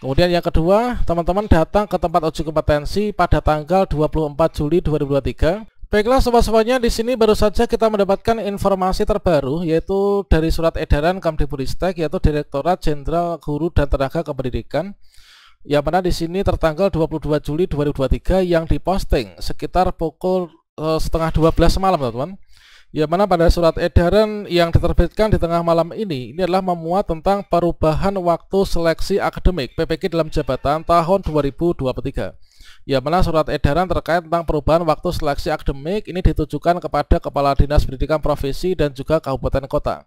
Kemudian yang kedua, teman-teman datang ke tempat uji kompetensi pada tanggal 24 Juli 2023. Baiklah sobat-sobatnya, di sini baru saja kita mendapatkan informasi terbaru yaitu dari surat edaran Kamdipuristek yaitu Direktorat Jenderal Guru dan Tenaga Kependidikan yang mana di sini tertanggal 22 Juli 2023 yang diposting sekitar pukul eh, setengah 12 malam teman-teman. Ya mana pada surat edaran yang diterbitkan di tengah malam ini, ini adalah memuat tentang perubahan waktu seleksi akademik PPK dalam jabatan tahun 2023. Ya mana surat edaran terkait tentang perubahan waktu seleksi akademik ini ditujukan kepada Kepala Dinas Pendidikan Provinsi dan juga Kabupaten Kota.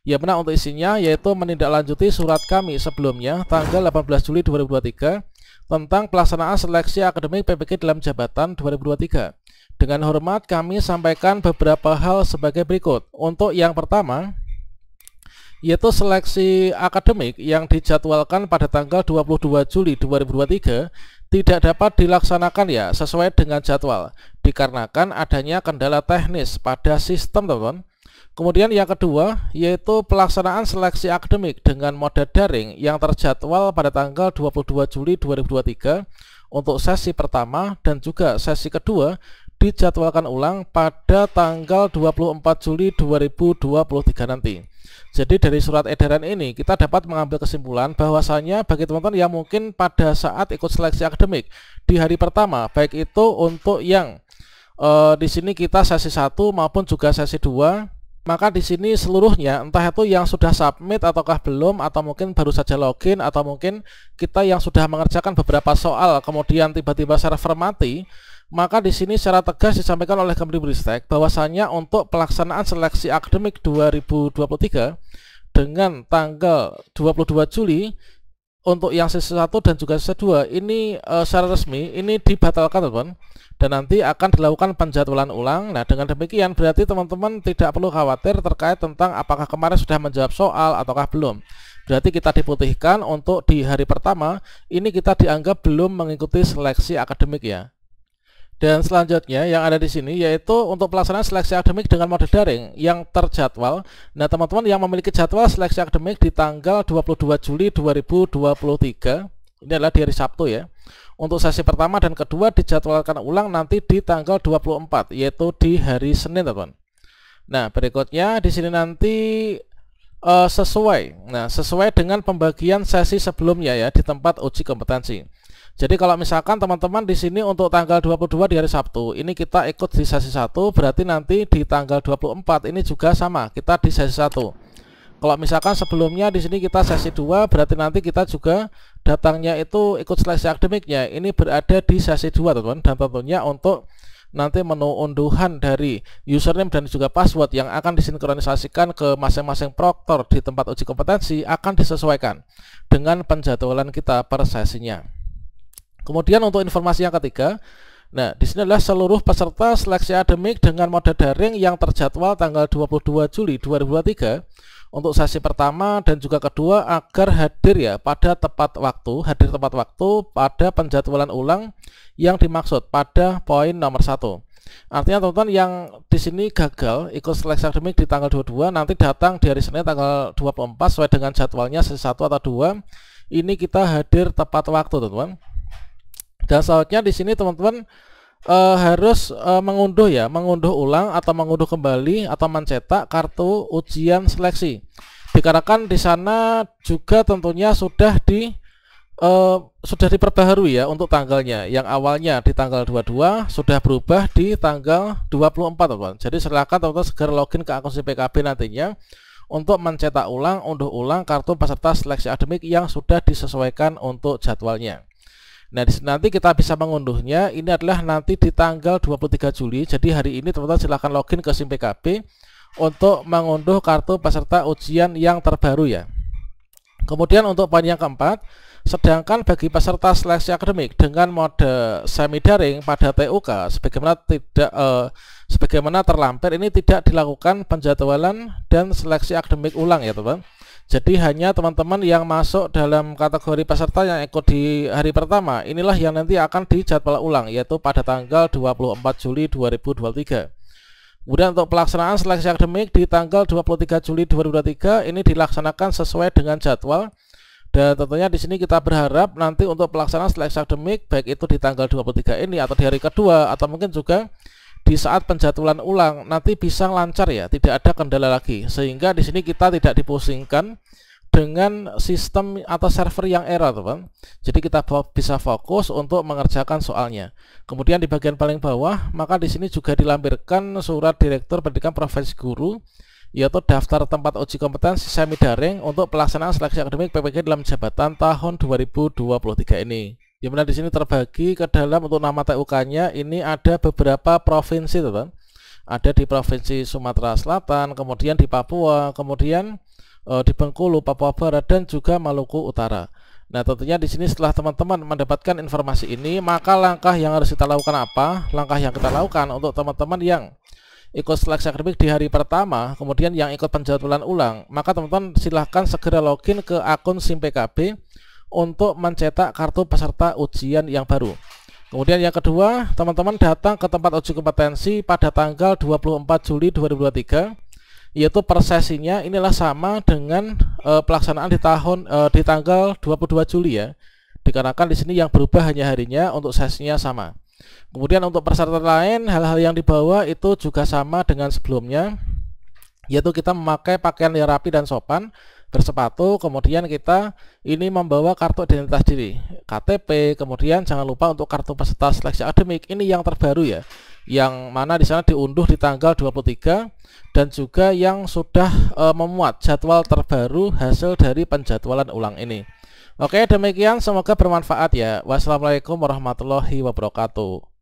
Ya mana untuk isinya yaitu menindaklanjuti surat kami sebelumnya tanggal 18 Juli 2023 tentang pelaksanaan seleksi akademik PPK dalam jabatan 2023 dengan hormat kami sampaikan beberapa hal sebagai berikut. Untuk yang pertama, yaitu seleksi akademik yang dijadwalkan pada tanggal 22 Juli 2023 tidak dapat dilaksanakan ya sesuai dengan jadwal dikarenakan adanya kendala teknis pada sistem teman-teman. Kemudian yang kedua yaitu pelaksanaan seleksi akademik dengan mode daring yang terjadwal pada tanggal 22 Juli 2023 untuk sesi pertama dan juga sesi kedua dijadwalkan ulang pada tanggal 24 Juli 2023 nanti. Jadi dari surat edaran ini kita dapat mengambil kesimpulan bahwasanya bagi teman-teman yang mungkin pada saat ikut seleksi akademik di hari pertama baik itu untuk yang e, di sini kita sesi 1 maupun juga sesi 2 maka di sini seluruhnya entah itu yang sudah submit ataukah belum atau mungkin baru saja login atau mungkin kita yang sudah mengerjakan beberapa soal kemudian tiba-tiba server mati maka di sini secara tegas disampaikan oleh Bristek bahwasanya untuk pelaksanaan seleksi akademik 2023 dengan tanggal 22 Juli untuk yang sesi 1 dan juga sesi 2 ini e, secara resmi ini dibatalkan teman-teman dan nanti akan dilakukan penjadwalan ulang nah dengan demikian berarti teman-teman tidak perlu khawatir terkait tentang apakah kemarin sudah menjawab soal ataukah belum berarti kita diputihkan untuk di hari pertama ini kita dianggap belum mengikuti seleksi akademik ya dan selanjutnya yang ada di sini yaitu untuk pelaksanaan seleksi akademik dengan mode daring yang terjadwal. Nah, teman-teman yang memiliki jadwal seleksi akademik di tanggal 22 Juli 2023, ini adalah di hari Sabtu ya. Untuk sesi pertama dan kedua dijadwalkan ulang nanti di tanggal 24, yaitu di hari Senin, teman-teman. Nah, berikutnya di sini nanti uh, sesuai. Nah, sesuai dengan pembagian sesi sebelumnya ya di tempat uji kompetensi. Jadi kalau misalkan teman-teman di sini untuk tanggal 22 di hari Sabtu, ini kita ikut di sesi 1, berarti nanti di tanggal 24 ini juga sama, kita di sesi 1. Kalau misalkan sebelumnya di sini kita sesi 2, berarti nanti kita juga datangnya itu ikut seleksi akademiknya. Ini berada di sesi 2, teman-teman, dan tentunya untuk nanti menu unduhan dari username dan juga password yang akan disinkronisasikan ke masing-masing proktor di tempat uji kompetensi akan disesuaikan dengan penjadwalan kita per sesinya. Kemudian untuk informasi yang ketiga, Nah, di sini adalah seluruh peserta seleksi akademik dengan mode daring yang terjadwal tanggal 22 Juli 2023 untuk sesi pertama dan juga kedua agar hadir ya pada tepat waktu, hadir tepat waktu pada penjadwalan ulang yang dimaksud pada poin nomor satu. Artinya teman-teman yang di sini gagal ikut seleksi akademik di tanggal 22 nanti datang di hari Senin tanggal 24 sesuai dengan jadwalnya sesi 1 atau dua, ini kita hadir tepat waktu teman-teman. Dan di sini teman-teman uh, harus uh, mengunduh ya, mengunduh ulang atau mengunduh kembali atau mencetak kartu ujian seleksi. Dikarenakan di sana juga tentunya sudah di uh, sudah diperbaharui ya untuk tanggalnya. Yang awalnya di tanggal 22 sudah berubah di tanggal 24, teman-teman. Jadi silakan teman-teman segera login ke akun CPKB nantinya untuk mencetak ulang, unduh ulang kartu peserta seleksi akademik yang sudah disesuaikan untuk jadwalnya. Nah, nanti kita bisa mengunduhnya. Ini adalah nanti di tanggal 23 Juli. Jadi hari ini teman-teman silahkan login ke SIM PKP untuk mengunduh kartu peserta ujian yang terbaru ya. Kemudian untuk poin yang keempat, sedangkan bagi peserta seleksi akademik dengan mode semi daring pada TUK sebagaimana tidak eh, sebagaimana terlampir ini tidak dilakukan penjadwalan dan seleksi akademik ulang ya, teman. -teman jadi hanya teman-teman yang masuk dalam kategori peserta yang ikut di hari pertama inilah yang nanti akan dijadwal ulang yaitu pada tanggal 24 Juli 2023. Kemudian untuk pelaksanaan seleksi akademik di tanggal 23 Juli 2023 ini dilaksanakan sesuai dengan jadwal dan tentunya di sini kita berharap nanti untuk pelaksanaan seleksi akademik baik itu di tanggal 23 ini atau di hari kedua atau mungkin juga di saat penjadwalan ulang nanti bisa lancar ya, tidak ada kendala lagi. Sehingga di sini kita tidak dipusingkan dengan sistem atau server yang error, teman. Jadi kita bisa fokus untuk mengerjakan soalnya. Kemudian di bagian paling bawah, maka di sini juga dilampirkan surat Direktur Pendidikan Profesi Guru yaitu daftar tempat uji kompetensi semi daring untuk pelaksanaan seleksi akademik PPG dalam jabatan tahun 2023 ini yang mana di sini terbagi ke dalam untuk nama TUK-nya ini ada beberapa provinsi teman ada di provinsi Sumatera Selatan kemudian di Papua kemudian e, di Bengkulu Papua Barat dan juga Maluku Utara nah tentunya di sini setelah teman-teman mendapatkan informasi ini maka langkah yang harus kita lakukan apa langkah yang kita lakukan untuk teman-teman yang ikut seleksi akademik di hari pertama kemudian yang ikut penjadwalan ulang maka teman-teman silahkan segera login ke akun SIMPKB untuk mencetak kartu peserta ujian yang baru. Kemudian yang kedua, teman-teman datang ke tempat uji kompetensi pada tanggal 24 Juli 2023 yaitu persesinya inilah sama dengan e, pelaksanaan di tahun e, di tanggal 22 Juli ya. Dikarenakan di sini yang berubah hanya harinya untuk sesinya sama. Kemudian untuk peserta lain hal-hal yang dibawa itu juga sama dengan sebelumnya yaitu kita memakai pakaian yang rapi dan sopan bersepatu kemudian kita ini membawa kartu identitas diri KTP kemudian jangan lupa untuk kartu peserta seleksi akademik ini yang terbaru ya yang mana di sana diunduh di tanggal 23 dan juga yang sudah e, memuat jadwal terbaru hasil dari penjadwalan ulang ini Oke demikian semoga bermanfaat ya wassalamualaikum warahmatullahi wabarakatuh